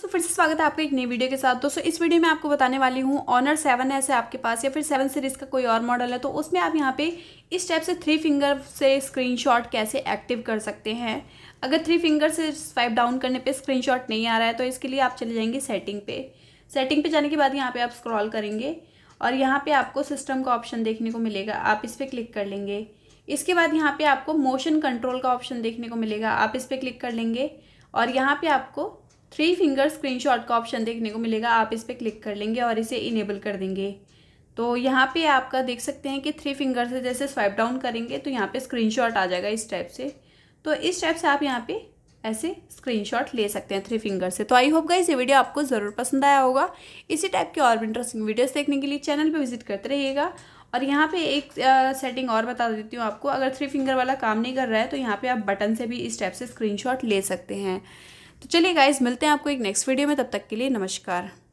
दोस्तों फिर से स्वागत है आपका एक नई वीडियो के साथ दोस्तों इस वीडियो में आपको बताने वाली हूँ ऑनर सेवन है ऐसे आपके पास या फिर सेवन सीरीज़ का कोई और मॉडल है तो उसमें आप यहाँ पे इस टाइप से थ्री फिंगर से स्क्रीनशॉट कैसे एक्टिव कर सकते हैं अगर थ्री फिंगर से स्वाइप डाउन करने पे स्क्रीनशॉट नहीं आ रहा है तो इसके लिए आप चले जाएंगे सेटिंग पे सेटिंग पे जाने के बाद यहाँ पे आप स्क्रॉल करेंगे और यहाँ पर आपको सिस्टम का ऑप्शन देखने को मिलेगा आप इस पर क्लिक कर लेंगे इसके बाद यहाँ पे आपको मोशन कंट्रोल का ऑप्शन देखने को मिलेगा आप इस पर क्लिक कर लेंगे और यहाँ पर आपको थ्री फिंगर स्क्रीनशॉट का ऑप्शन देखने को मिलेगा आप इस पर क्लिक कर लेंगे और इसे इनेबल कर देंगे तो यहाँ पे आपका देख सकते हैं कि थ्री फिंगर से जैसे स्वाइप डाउन करेंगे तो यहाँ पे स्क्रीनशॉट आ जाएगा इस टाइप से तो इस टाइप से आप यहाँ पे ऐसे स्क्रीनशॉट ले सकते हैं थ्री फिंगर से तो आई होप गाइस ये वीडियो आपको ज़रूर पसंद आया होगा इसी टाइप के और भी इंटरेस्टिंग वीडियोज़ देखने के लिए चैनल पर विजिट करते रहिएगा और यहाँ पे एक आ, सेटिंग और बता देती हूँ आपको अगर थ्री फिंगर वाला काम नहीं कर रहा है तो यहाँ पे आप बटन से भी इस टाइप से स्क्रीनशॉट ले सकते हैं तो चलिए गाइज मिलते हैं आपको एक नेक्स्ट वीडियो में तब तक के लिए नमस्कार